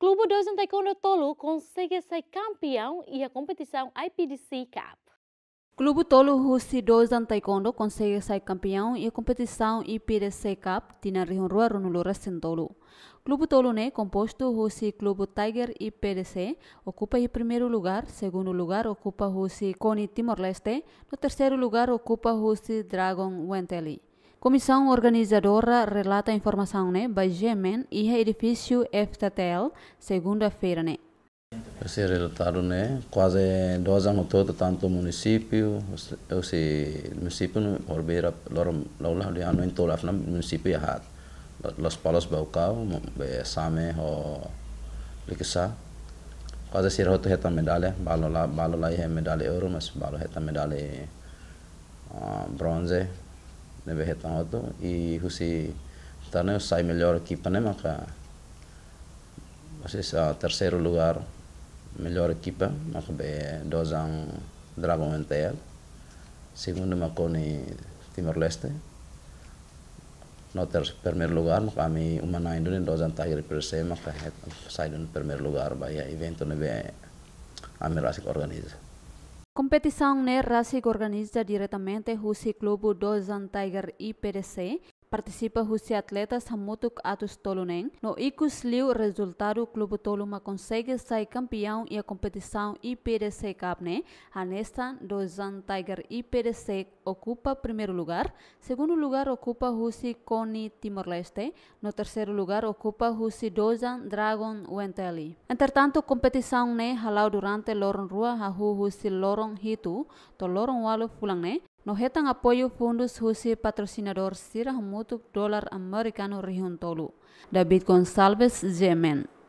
Clube 2 em Taekwondo Tolo consegue ser campeão e a competição IPDC Cup. Clube Tolo Russi 2 em Taekwondo consegue ser campeão e a competição IPDC Cup na Rio Ruaro no Lura Sentolo. Clube Tolo né, composto Russi Clube Tiger IPDC, ocupa o primeiro lugar, segundo lugar ocupa Russi Coni Timor-Leste, no terceiro lugar ocupa Russi Dragon Wenteli. Comissão organizadora relata a informação né, by Gemen e edifício Eftatel, segunda-feira. Né. Esse resultado, né, quase dois anos todo, tanto o município, o município, o Lola, de ano em todo o município errado. Los Palos Baucau, Same, o Lixá Quase se roto a medalha, balo lá, é medalha mas balo reta medalha bronze nabe hetang oto i husi tanah sai melhor equipa né maka vocês a terceiro lugar melhor equipa maka be é dozang Dragon Entel segundo maka ni Timor Leste no ter primeiro lugar maka ami umana indone dozang Tiger Perse maka sai no primeiro lugar ba ya evento nabe ami rasik organiza Competição Ner raça que organiza diretamente o Ciclobo Dozan Tiger IPDC participa husi atletas hamutuk atus Tolunen, no icus liu resultado clube toluma consegue sair campeão e a competição IPDC Capne, a nesta Dozan Tiger IPDC ocupa primeiro lugar, segundo lugar ocupa husi koni Timor-Leste, no terceiro lugar ocupa husi Dozan Dragon Wenteli. Entretanto, competição ne halau durante loron rua hahu husi loron hitu, to loron walu fulang ne, No hetang fundus fundos husi patrocinador sirah mutuk dolar rihun tolu. David Gonçalves, Yemen.